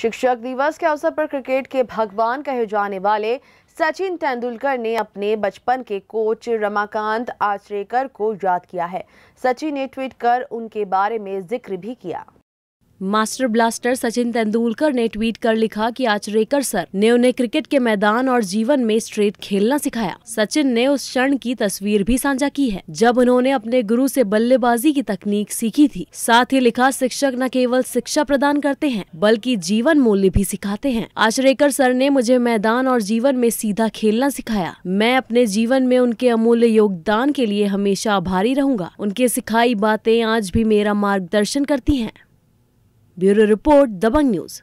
शिक्षक दिवस के अवसर पर क्रिकेट के भगवान कहे जाने वाले सचिन तेंदुलकर ने अपने बचपन के कोच रमाकांत आचरेकर को याद किया है सचिन ने ट्वीट कर उनके बारे में जिक्र भी किया मास्टर ब्लास्टर सचिन तेंदुलकर ने ट्वीट कर लिखा कि आज रेकर सर ने उन्हें क्रिकेट के मैदान और जीवन में स्ट्रेट खेलना सिखाया सचिन ने उस क्षण की तस्वीर भी साझा की है जब उन्होंने अपने गुरु से बल्लेबाजी की तकनीक सीखी थी साथ ही लिखा शिक्षक न केवल शिक्षा प्रदान करते हैं बल्कि जीवन मूल्य भी सिखाते हैं आज रेकर सर ने मुझे मैदान और जीवन में सीधा खेलना सिखाया मैं अपने जीवन में उनके अमूल्य योगदान के लिए हमेशा आभारी रहूंगा उनके सिखाई बातें आज भी मेरा मार्गदर्शन करती है ब्यूरो रिपोर्ट दबंग न्यूज़